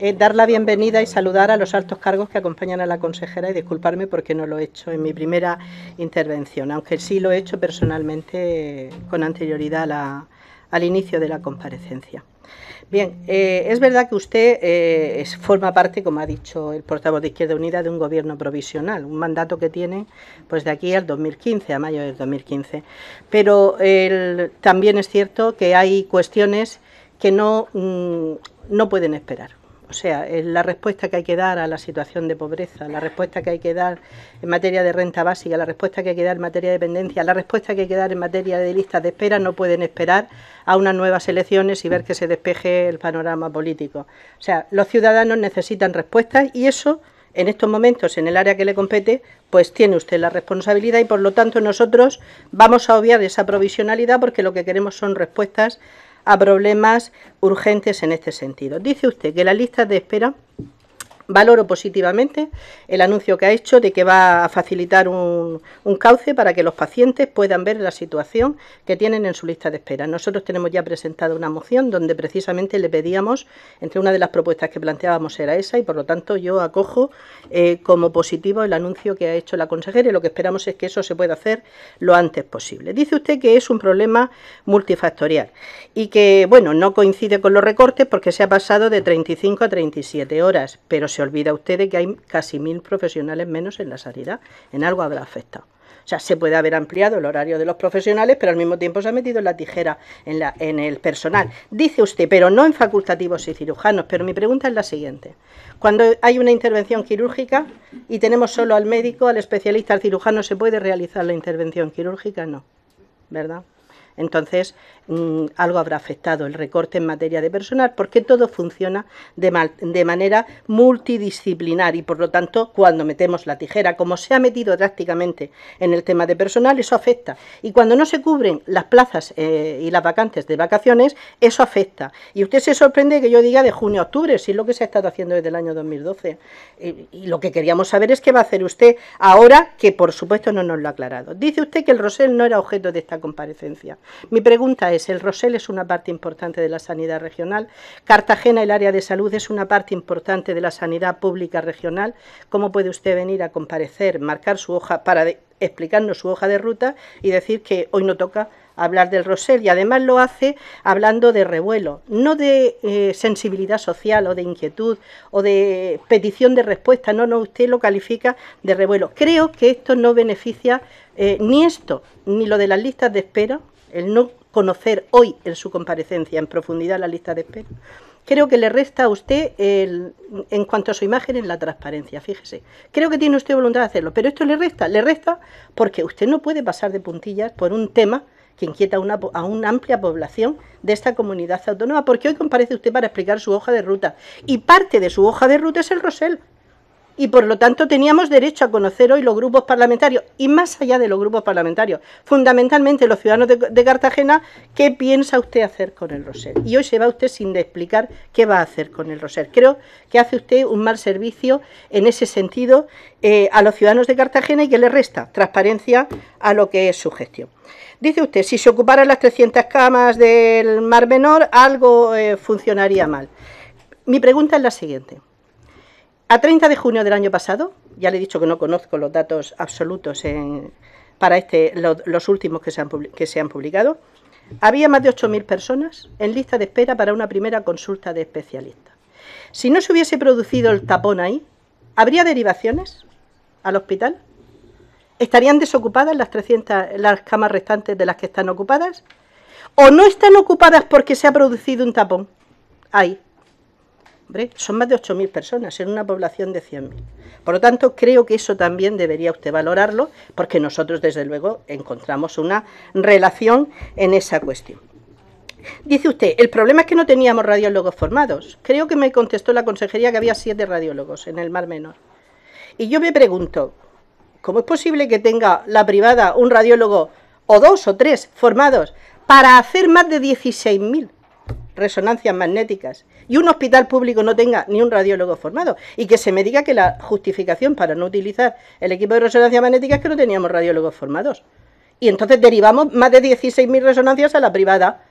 Eh, dar la bienvenida y saludar a los altos cargos que acompañan a la consejera y disculparme porque no lo he hecho en mi primera intervención, aunque sí lo he hecho personalmente eh, con anterioridad al inicio de la comparecencia. Bien, eh, es verdad que usted forma parte, como ha dicho el portavoz de Izquierda Unida, de un gobierno provisional, un mandato que tiene pues de aquí al 2015, a mayo del 2015. Pero también es cierto que hay cuestiones que no, mm, no pueden esperar. O sea, la respuesta que hay que dar a la situación de pobreza, la respuesta que hay que dar en materia de renta básica, la respuesta que hay que dar en materia de dependencia, la respuesta que hay que dar en materia de listas de espera, no pueden esperar a unas nuevas elecciones y ver que se despeje el panorama político. O sea, los ciudadanos necesitan respuestas y eso, en estos momentos, en el área que le compete, pues tiene usted la responsabilidad y, por lo tanto, nosotros vamos a obviar esa provisionalidad porque lo que queremos son respuestas a problemas urgentes en este sentido. Dice usted que la lista de espera Valoro positivamente el anuncio que ha hecho de que va a facilitar un, cauce para que los pacientes puedan ver la situación que tienen en su lista de espera. Nosotros tenemos ya presentada una moción donde precisamente le pedíamos, entre una de las propuestas que planteábamos era esa, y por lo tanto yo acojo eh, como positivo el anuncio que ha hecho la consejera y lo que esperamos es que eso se pueda hacer lo antes posible. Dice usted que es un problema multifactorial y que, bueno, no coincide con los recortes porque se ha pasado de 35 a 37 horas, pero se olvida usted de que hay casi mil profesionales menos en la salida, En algo habrá afectado. O sea, se puede haber ampliado el horario de los profesionales, pero al mismo tiempo se ha metido en la tijera en, en el personal. Dice usted, pero no en facultativos y cirujanos. Pero mi pregunta es la siguiente. Cuando hay una intervención quirúrgica y tenemos solo al médico, al especialista, al cirujano, ¿se puede realizar la intervención quirúrgica? No. ¿Verdad? Entonces, mm, algo habrá afectado el recorte en materia de personal, porque todo funciona de, manera multidisciplinar y, por lo tanto, cuando metemos la tijera, como se ha metido drásticamente en el tema de personal, eso afecta. Y cuando no se cubren las plazas eh, y las vacantes de vacaciones, eso afecta. Y usted se sorprende que yo diga de junio a octubre, si es lo que se ha estado haciendo desde el año 2012. Y, y lo que queríamos saber es qué va a hacer usted ahora, que por supuesto no nos lo ha aclarado. Dice usted que el Rosel no era objeto de esta comparecencia. Mi pregunta es, el Rosel es una parte importante de la sanidad regional, Cartagena, el área de salud, es una parte importante de la sanidad pública regional. ¿Cómo puede usted venir a comparecer, marcar su hoja para explicarnos su hoja de ruta y decir que hoy no toca hablar del Rosel y además lo hace hablando de revuelo, no de eh, sensibilidad social o de inquietud o de petición de respuesta, no, no, usted lo califica de revuelo. Creo que esto no beneficia eh, ni esto, ni lo de las listas de espera, el no conocer hoy en su comparecencia en profundidad la lista de espera, creo que le resta a usted, en cuanto a su imagen, en la transparencia, fíjese. Creo que tiene usted voluntad de hacerlo, pero esto le resta, le resta porque usted no puede pasar de puntillas por un tema que inquieta una, a una amplia población de esta comunidad autónoma, porque hoy comparece usted para explicar su hoja de ruta, y parte de su hoja de ruta es el Rosel, y por lo tanto teníamos derecho a conocer hoy los grupos parlamentarios y más allá de los grupos parlamentarios, fundamentalmente los ciudadanos de, Cartagena, ¿qué piensa usted hacer con el Roser? Y hoy se va usted sin explicar qué va a hacer con el Roser. Creo que hace usted un mal servicio en ese sentido eh, a los ciudadanos de Cartagena y que le resta transparencia a lo que es su gestión. Dice usted, si se ocuparan las 300 camas del Mar Menor, algo eh, funcionaría mal. Mi pregunta es la siguiente. A 30 de junio del año pasado, ya le he dicho que no conozco los datos absolutos para este, los últimos que se, han, que se han publicado, había más de 8.000 personas en lista de espera para una primera consulta de especialista. Si no se hubiese producido el tapón ahí, ¿habría derivaciones al hospital? ¿Estarían desocupadas las 300, las camas restantes de las que están ocupadas? ¿O no están ocupadas porque se ha producido un tapón? Ahí. Hombre, son más de 8.000 personas en una población de 100.000. Por lo tanto, creo que eso también debería usted valorarlo, porque nosotros, desde luego, encontramos una relación en esa cuestión. Dice usted, el problema es que no teníamos radiólogos formados. Creo que me contestó la consejería que había siete radiólogos en el Mar Menor. Y yo me pregunto, ¿cómo es posible que tenga la privada un radiólogo o dos o tres formados para hacer más de 16.000 resonancias magnéticas y un hospital público no tenga ni un radiólogo formado y que se me diga que la justificación para no utilizar el equipo de resonancia magnética es que no teníamos radiólogos formados. Y entonces derivamos más de 16.000 resonancias a la privada.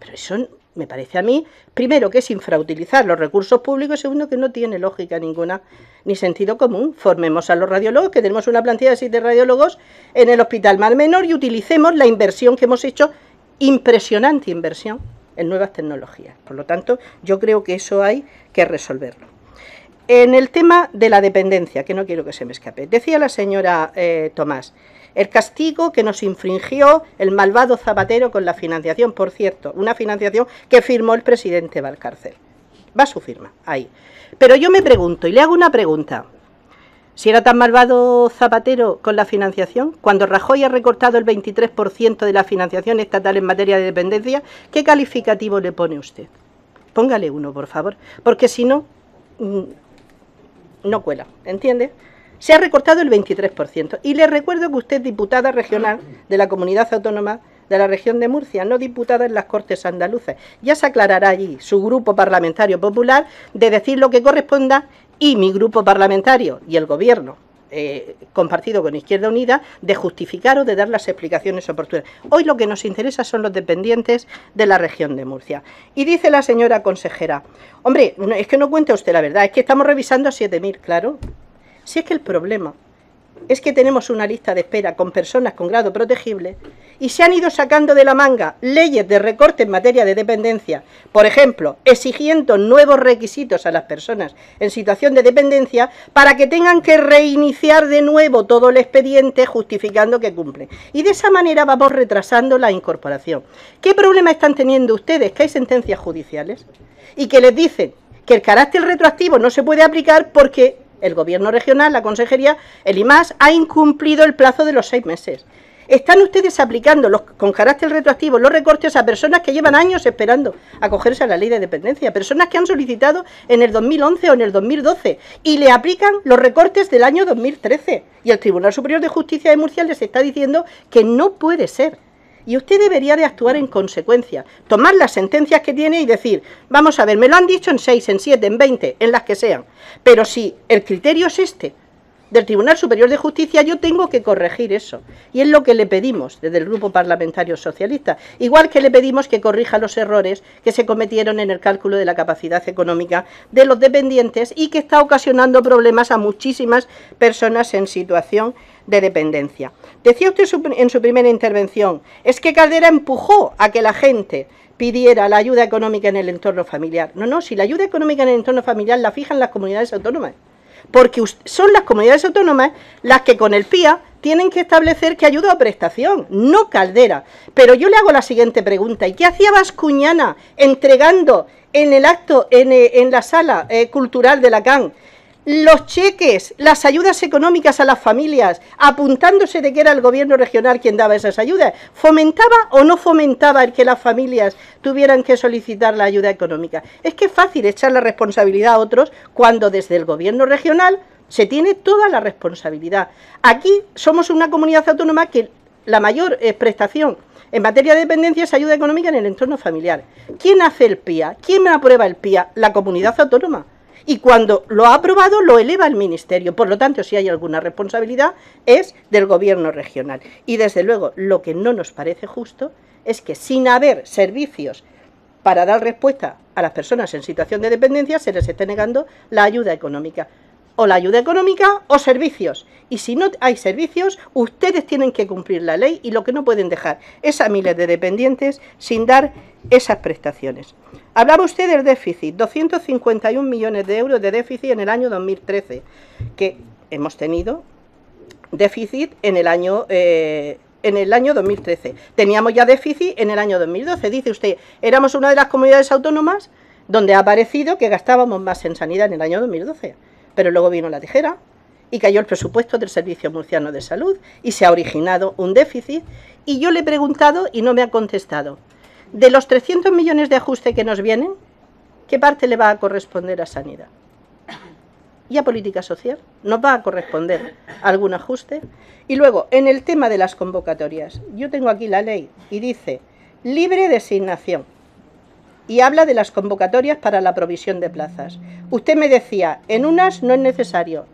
Pero eso me parece a mí, primero, que es infrautilizar los recursos públicos, segundo, que no tiene lógica ninguna ni sentido común. Formemos a los radiólogos, que tenemos una plantilla de siete radiólogos en el Hospital más Menor y utilicemos la inversión que hemos hecho, impresionante inversión, en nuevas tecnologías. Por lo tanto, yo creo que eso hay que resolverlo. En el tema de la dependencia, que no quiero que se me escape, decía la señora eh, Tomás, el castigo que nos infringió el malvado Zapatero con la financiación, por cierto, una financiación que firmó el presidente Valcárcel. Va su firma, ahí. Pero yo me pregunto, y le hago una pregunta, si era tan malvado Zapatero con la financiación, cuando Rajoy ha recortado el 23% de la financiación estatal en materia de dependencia, ¿qué calificativo le pone usted? Póngale uno, por favor, porque si no, mm, no cuela, ¿entiende? Se ha recortado el 23%. Y le recuerdo que usted es diputada regional de la comunidad autónoma de la región de Murcia, no diputada en las Cortes andaluces, Ya se aclarará allí su grupo parlamentario popular de decir lo que corresponda y mi grupo parlamentario y el Gobierno eh, compartido con Izquierda Unida de justificar o de dar las explicaciones oportunas. Hoy lo que nos interesa son los dependientes de la región de Murcia. Y dice la señora consejera, hombre, es que no cuente usted la verdad, es que estamos revisando a 7.000, claro. Si es que el problema es que tenemos una lista de espera con personas con grado protegible y se han ido sacando de la manga leyes de recorte en materia de dependencia, por ejemplo, exigiendo nuevos requisitos a las personas en situación de dependencia para que tengan que reiniciar de nuevo todo el expediente justificando que cumple. Y de esa manera vamos retrasando la incorporación. ¿Qué problema están teniendo ustedes? Que hay sentencias judiciales y que les dicen que el carácter retroactivo no se puede aplicar porque el gobierno regional, la consejería, el IMAS, ha incumplido el plazo de los seis meses. Están ustedes aplicando con carácter retroactivo los recortes a personas que llevan años esperando acogerse a la ley de dependencia, personas que han solicitado en el 2011 o en el 2012 y le aplican los recortes del año 2013. Y el Tribunal Superior de Justicia de Murcia les está diciendo que no puede ser. Y usted debería de actuar en consecuencia, tomar las sentencias que tiene y decir, vamos a ver, me lo han dicho en seis, en siete, en veinte, en las que sean. Pero si el criterio es este, del Tribunal Superior de Justicia, yo tengo que corregir eso. Y es lo que le pedimos desde el Grupo Parlamentario Socialista. Igual que le pedimos que corrija los errores que se cometieron en el cálculo de la capacidad económica de los dependientes y que está ocasionando problemas a muchísimas personas en situación de dependencia. Decía usted en su primera intervención, es que Caldera empujó a que la gente pidiera la ayuda económica en el entorno familiar. No, no, si la ayuda económica en el entorno familiar la fijan las comunidades autónomas porque son las comunidades autónomas las que con el PIA tienen que establecer que ayuda a prestación, no Caldera. Pero yo le hago la siguiente pregunta, ¿y qué hacía Vascuñana entregando en el acto, en, eh, la sala eh, cultural de la CAN, los cheques, las ayudas económicas a las familias, apuntándose de que era el gobierno regional quien daba esas ayudas, ¿fomentaba o no fomentaba el que las familias tuvieran que solicitar la ayuda económica? Es que es fácil echar la responsabilidad a otros cuando desde el gobierno regional se tiene toda la responsabilidad. Aquí somos una comunidad autónoma que la mayor prestación en materia de dependencia es ayuda económica en el entorno familiar. ¿Quién hace el PIA? ¿Quién aprueba el PIA? La comunidad autónoma y cuando lo ha aprobado lo eleva al el Ministerio. Por lo tanto, si hay alguna responsabilidad es del Gobierno regional. Y desde luego, lo que no nos parece justo es que sin haber servicios para dar respuesta a las personas en situación de dependencia se les esté negando la ayuda económica. O la ayuda económica o servicios. Y si no hay servicios, ustedes tienen que cumplir la ley y lo que no pueden dejar es a miles de dependientes sin dar esas prestaciones. Hablaba usted del déficit, 251 millones de euros de déficit en el año 2013, que hemos tenido déficit en el año... Eh, en el año 2013. Teníamos ya déficit en el año 2012. Dice usted, éramos una de las comunidades autónomas donde ha aparecido que gastábamos más en sanidad en el año 2012. Pero luego vino la tijera, y cayó el presupuesto del Servicio Murciano de Salud y se ha originado un déficit. Y yo le he preguntado y no me ha contestado de los 300 millones de ajuste que nos vienen, ¿qué parte le va a corresponder a sanidad? y a política social. Nos va a corresponder algún ajuste. Y luego, en el tema de las convocatorias, yo tengo aquí la ley y dice libre designación. Y habla de las convocatorias para la provisión de plazas. Usted me decía, en unas no es necesario,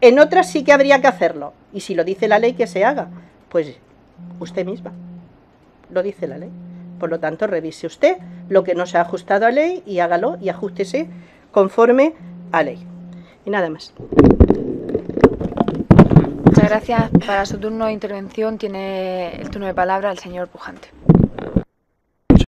en otras sí que habría que hacerlo. Y si lo dice la ley, que se haga. Pues usted misma. Lo dice la ley. Por lo tanto, revise usted lo que no se ha ajustado a ley y hágalo y ajustese conforme a ley. Y nada más. Muchas gracias. Para su turno de intervención tiene el turno de palabra el señor Pujante.